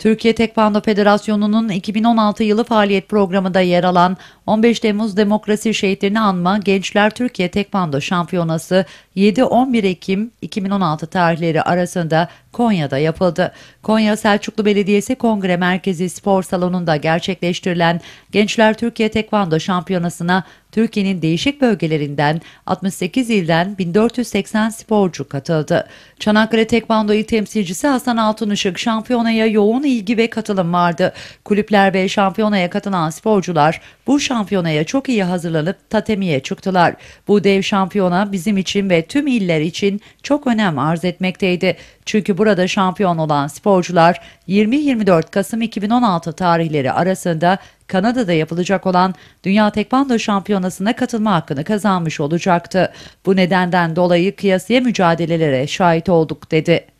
Türkiye Tekvando Federasyonu'nun 2016 yılı faaliyet programında yer alan 15 Temmuz Demokrasi Şehitlerini Anma Gençler Türkiye Tekvando Şampiyonası 7-11 Ekim 2016 tarihleri arasında Konya'da yapıldı. Konya Selçuklu Belediyesi Kongre Merkezi Spor Salonu'nda gerçekleştirilen Gençler Türkiye Tekvando Şampiyonası'na Türkiye'nin değişik bölgelerinden 68 ilden 1480 sporcu katıldı. Çanakkale Tekvando'yu temsilcisi Hasan Altınışık şampiyonaya yoğun ilgi ve katılım vardı. Kulüpler ve şampiyonaya katılan sporcular bu şampiyonaya çok iyi hazırlanıp tatemiye çıktılar. Bu dev şampiyona bizim için ve tüm iller için çok önem arz etmekteydi. Çünkü burada şampiyon olan sporcular 20-24 Kasım 2016 tarihleri arasında Kanada'da yapılacak olan Dünya Tekvando Şampiyonası'na katılma hakkını kazanmış olacaktı. Bu nedenden dolayı kıyasıya mücadelelere şahit olduk dedi.